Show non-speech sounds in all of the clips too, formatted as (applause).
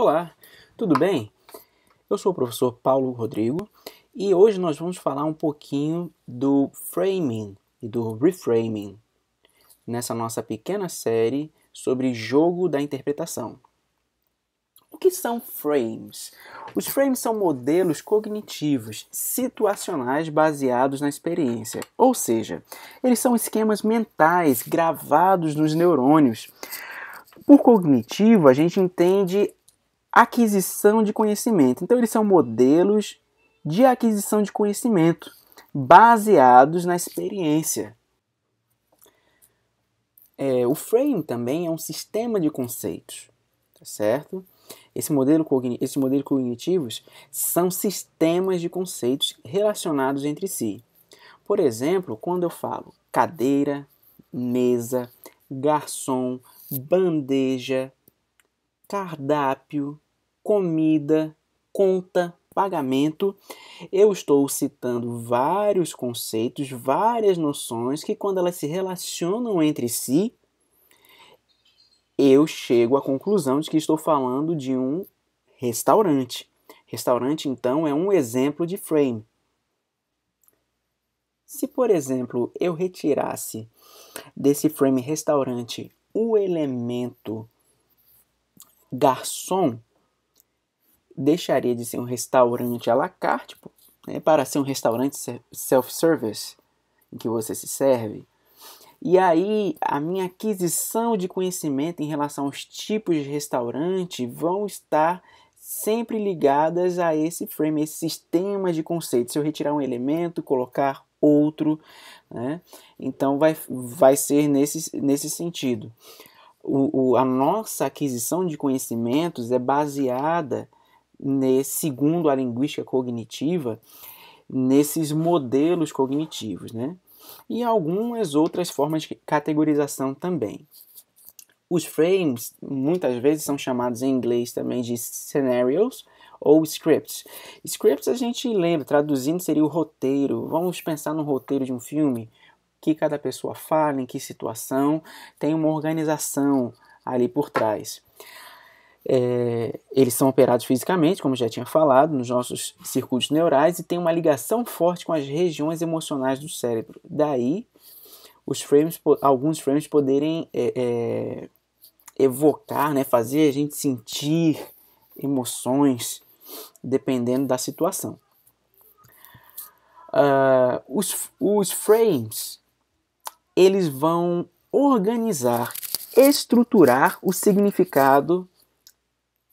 Olá, tudo bem? Eu sou o professor Paulo Rodrigo e hoje nós vamos falar um pouquinho do framing e do reframing nessa nossa pequena série sobre jogo da interpretação. O que são frames? Os frames são modelos cognitivos situacionais baseados na experiência, ou seja, eles são esquemas mentais gravados nos neurônios. Por cognitivo, a gente entende aquisição de conhecimento. Então, eles são modelos de aquisição de conhecimento baseados na experiência. É, o frame também é um sistema de conceitos, tá certo? Esse modelo esses modelos cognitivos são sistemas de conceitos relacionados entre si. Por exemplo, quando eu falo cadeira, mesa, garçom, bandeja, cardápio, comida, conta, pagamento. Eu estou citando vários conceitos, várias noções que, quando elas se relacionam entre si, eu chego à conclusão de que estou falando de um restaurante. Restaurante, então, é um exemplo de frame. Se, por exemplo, eu retirasse desse frame restaurante o elemento garçom deixaria de ser um restaurante à la carte né, para ser um restaurante self-service, em que você se serve. E aí, a minha aquisição de conhecimento em relação aos tipos de restaurante vão estar sempre ligadas a esse frame, esse sistema de conceitos. Se eu retirar um elemento, colocar outro, né? então vai, vai ser nesse, nesse sentido o, o, a nossa aquisição de conhecimentos é baseada, nesse, segundo a linguística cognitiva, nesses modelos cognitivos, né? E algumas outras formas de categorização também. Os frames muitas vezes são chamados em inglês também de scenarios ou scripts. Scripts a gente lembra, traduzindo seria o roteiro. Vamos pensar no roteiro de um filme que cada pessoa fala, em que situação, tem uma organização ali por trás. É, eles são operados fisicamente, como já tinha falado, nos nossos circuitos neurais e tem uma ligação forte com as regiões emocionais do cérebro. Daí, os frames, alguns frames poderem é, é, evocar, né, fazer a gente sentir emoções, dependendo da situação. Uh, os, os frames eles vão organizar, estruturar o significado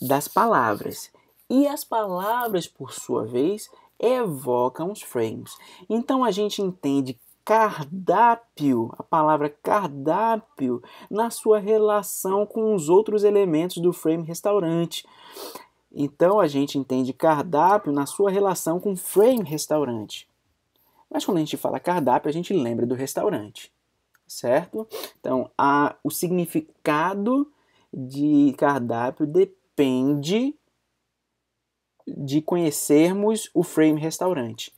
das palavras. E as palavras, por sua vez, evocam os frames. Então a gente entende cardápio, a palavra cardápio, na sua relação com os outros elementos do frame restaurante. Então a gente entende cardápio na sua relação com frame restaurante. Mas quando a gente fala cardápio, a gente lembra do restaurante certo? Então, a, o significado de cardápio depende de conhecermos o frame restaurante.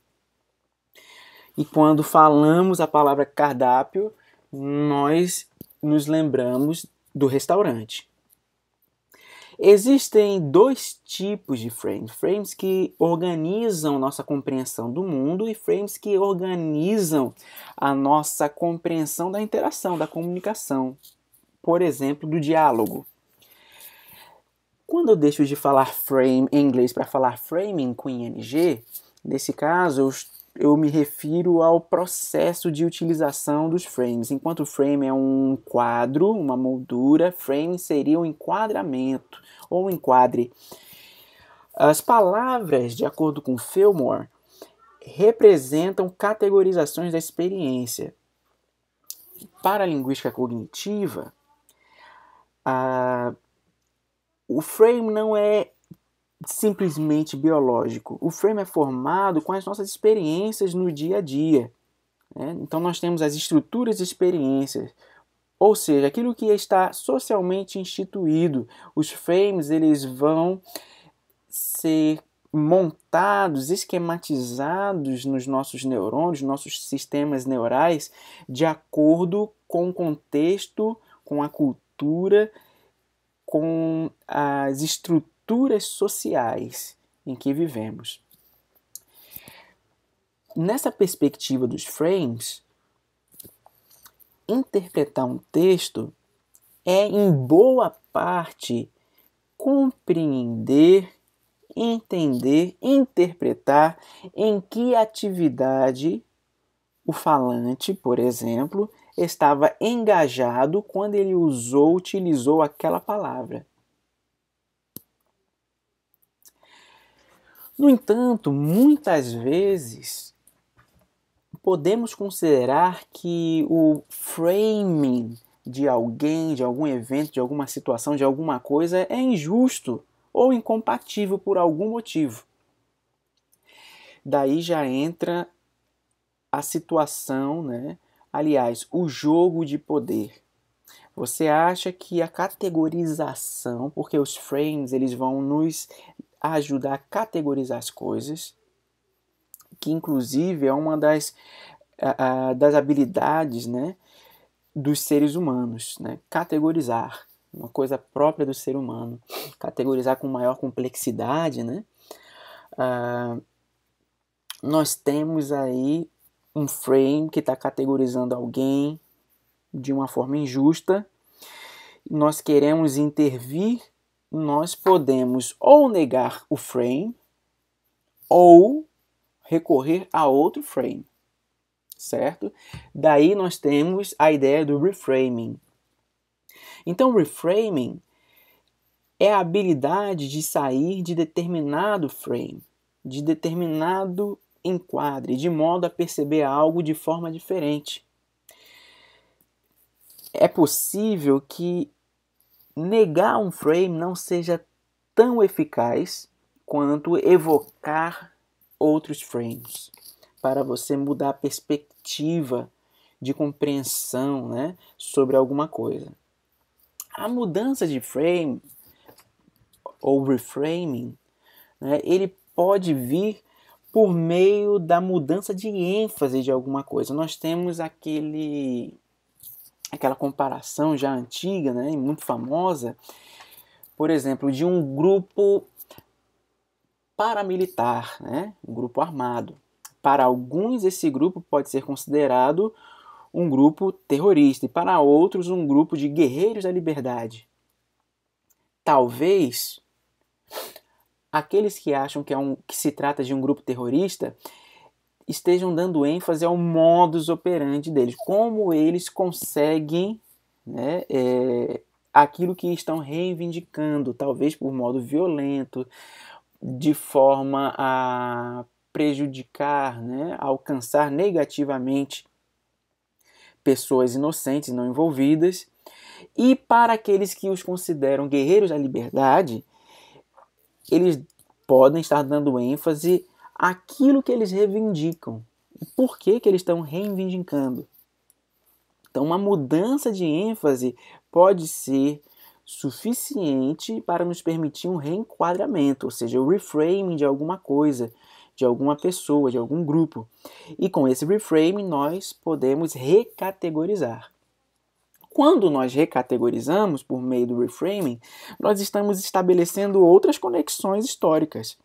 E quando falamos a palavra cardápio, nós nos lembramos do restaurante. Existem dois tipos de frames: frames que organizam nossa compreensão do mundo e frames que organizam a nossa compreensão da interação, da comunicação, por exemplo, do diálogo. Quando eu deixo de falar frame em inglês para falar framing com ing, nesse caso eu estou eu me refiro ao processo de utilização dos frames. Enquanto frame é um quadro, uma moldura, frame seria um enquadramento ou um enquadre. As palavras, de acordo com Fillmore, representam categorizações da experiência. Para a linguística cognitiva, a, o frame não é simplesmente biológico. O frame é formado com as nossas experiências no dia a dia. Né? Então, nós temos as estruturas e experiências, ou seja, aquilo que está socialmente instituído. Os frames eles vão ser montados, esquematizados nos nossos neurônios, nossos sistemas neurais, de acordo com o contexto, com a cultura, com as estruturas estruturas sociais em que vivemos. Nessa perspectiva dos frames, interpretar um texto é, em boa parte, compreender, entender, interpretar em que atividade o falante, por exemplo, estava engajado quando ele usou, utilizou aquela palavra. No entanto, muitas vezes podemos considerar que o framing de alguém, de algum evento, de alguma situação, de alguma coisa é injusto ou incompatível por algum motivo. Daí já entra a situação, né? Aliás, o jogo de poder. Você acha que a categorização, porque os frames eles vão nos ajudar a categorizar as coisas, que inclusive é uma das, das habilidades né, dos seres humanos, né? categorizar, uma coisa própria do ser humano, categorizar com maior complexidade, né? Uh, nós temos aí um frame que está categorizando alguém de uma forma injusta. Nós queremos intervir nós podemos ou negar o frame ou recorrer a outro frame, certo? Daí nós temos a ideia do reframing. Então, reframing é a habilidade de sair de determinado frame, de determinado enquadre, de modo a perceber algo de forma diferente. É possível que negar um frame não seja tão eficaz quanto evocar outros frames para você mudar a perspectiva de compreensão né, sobre alguma coisa. A mudança de frame ou reframing, né, ele pode vir por meio da mudança de ênfase de alguma coisa. Nós temos aquele aquela comparação já antiga, né, muito famosa, por exemplo, de um grupo paramilitar, né, um grupo armado. Para alguns, esse grupo pode ser considerado um grupo terrorista, e para outros, um grupo de guerreiros da liberdade. Talvez aqueles que acham que, é um, que se trata de um grupo terrorista estejam dando ênfase ao modus operandi deles, como eles conseguem né, é, aquilo que estão reivindicando, talvez por modo violento, de forma a prejudicar, né, alcançar negativamente pessoas inocentes, não envolvidas. E para aqueles que os consideram guerreiros da liberdade, eles podem estar dando ênfase aquilo que eles reivindicam. E por que, que eles estão reivindicando? Então, uma mudança de ênfase pode ser suficiente para nos permitir um reenquadramento, ou seja, o reframing de alguma coisa, de alguma pessoa, de algum grupo. E com esse reframing nós podemos recategorizar. Quando nós recategorizamos por meio do reframing, nós estamos estabelecendo outras conexões históricas.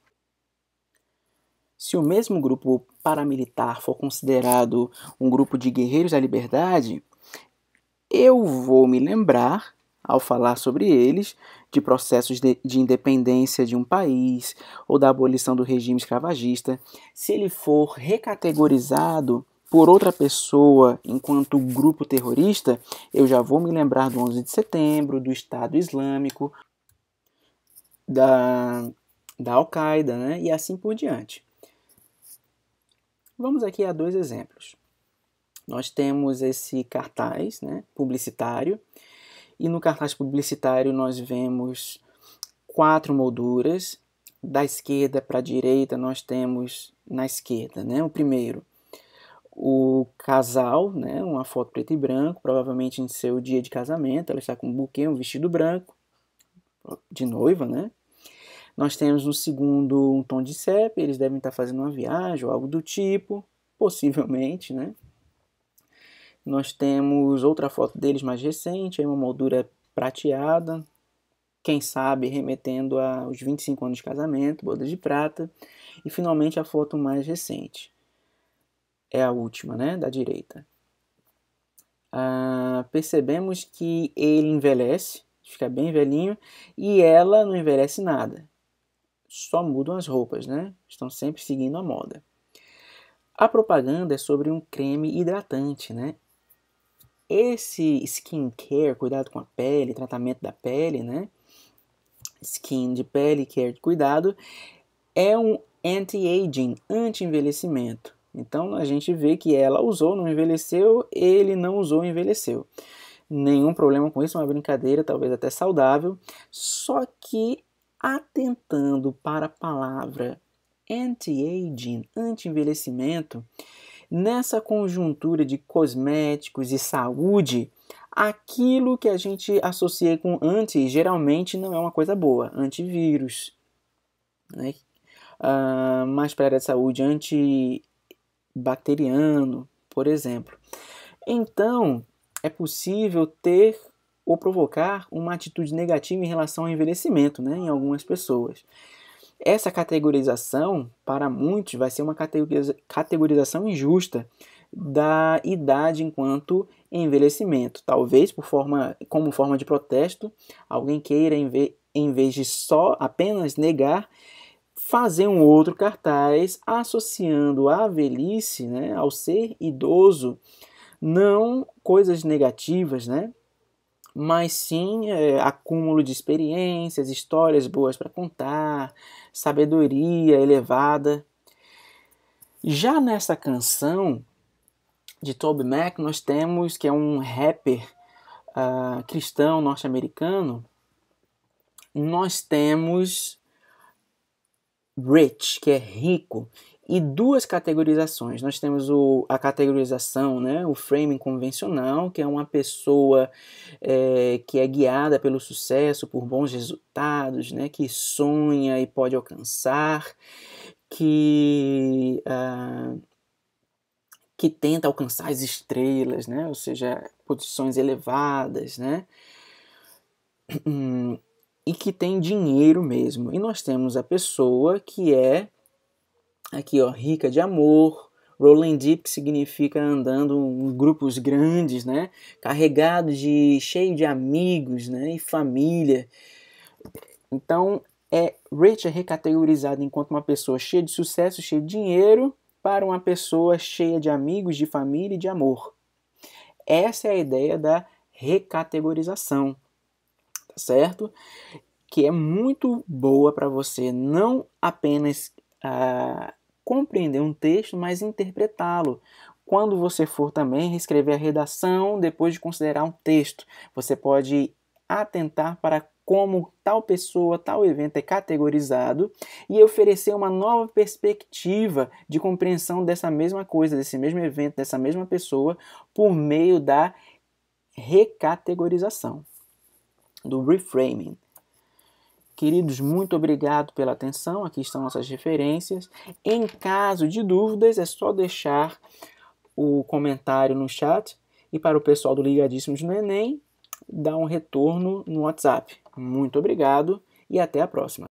Se o mesmo grupo paramilitar for considerado um grupo de guerreiros da liberdade, eu vou me lembrar, ao falar sobre eles, de processos de, de independência de um país ou da abolição do regime escravagista. Se ele for recategorizado por outra pessoa enquanto grupo terrorista, eu já vou me lembrar do 11 de setembro, do Estado Islâmico, da, da Al-Qaeda né? e assim por diante. Vamos aqui a dois exemplos. Nós temos esse cartaz né, publicitário, e no cartaz publicitário nós vemos quatro molduras. Da esquerda para a direita nós temos na esquerda, né, o primeiro, o casal, né, uma foto preto e branco, provavelmente em seu dia de casamento, ela está com um buquê, um vestido branco, de noiva, né? Nós temos no segundo um tom de CEP, eles devem estar fazendo uma viagem ou algo do tipo, possivelmente, né? Nós temos outra foto deles mais recente, é uma moldura prateada, quem sabe remetendo aos 25 anos de casamento, boda de prata, e finalmente a foto mais recente. É a última, né, da direita. Ah, percebemos que ele envelhece, fica bem velhinho, e ela não envelhece nada só mudam as roupas, né? Estão sempre seguindo a moda. A propaganda é sobre um creme hidratante, né? Esse skincare, cuidado com a pele, tratamento da pele, né? Skin de pele, care de cuidado, é um anti-aging, anti-envelhecimento. Então a gente vê que ela usou, não envelheceu, ele não usou, envelheceu. Nenhum problema com isso, uma brincadeira, talvez até saudável. Só que atentando para a palavra anti-aging, anti-envelhecimento, nessa conjuntura de cosméticos e saúde, aquilo que a gente associa com anti geralmente não é uma coisa boa. Antivírus, né? Uh, mais para a área de saúde, antibacteriano, por exemplo. Então, é possível ter ou provocar uma atitude negativa em relação ao envelhecimento né, em algumas pessoas. Essa categorização, para muitos, vai ser uma categorização injusta da idade enquanto envelhecimento. Talvez por forma, como forma de protesto, alguém queira, em vez de só apenas negar, fazer um outro cartaz associando a velhice, né, ao ser idoso, não coisas negativas, né, mas sim é, acúmulo de experiências, histórias boas para contar, sabedoria elevada. Já nessa canção de Toby Mac, nós temos que é um rapper uh, cristão norte-americano, nós temos rich, que é rico, e duas categorizações. Nós temos o, a categorização, né, o framing convencional, que é uma pessoa é, que é guiada pelo sucesso, por bons resultados, né, que sonha e pode alcançar, que, uh, que tenta alcançar as estrelas, né, ou seja, posições elevadas, né. (clears throat) Hum, e que tem dinheiro mesmo. E nós temos a pessoa que é aqui, ó, rica de amor. Rolling Deep que significa andando em grupos grandes, né? Carregado de cheio de amigos, né? E família. Então, é rich é recategorizado enquanto uma pessoa cheia de sucesso, cheia de dinheiro, para uma pessoa cheia de amigos, de família e de amor. Essa é a ideia da recategorização certo? Que é muito boa para você não apenas ah, compreender um texto, mas interpretá-lo. Quando você for também reescrever a redação, depois de considerar um texto, você pode atentar para como tal pessoa, tal evento é categorizado e oferecer uma nova perspectiva de compreensão dessa mesma coisa, desse mesmo evento, dessa mesma pessoa, por meio da recategorização do reframing. Queridos, muito obrigado pela atenção. Aqui estão nossas referências. Em caso de dúvidas, é só deixar o comentário no chat e para o pessoal do Ligadíssimos no Enem, dar um retorno no WhatsApp. Muito obrigado e até a próxima.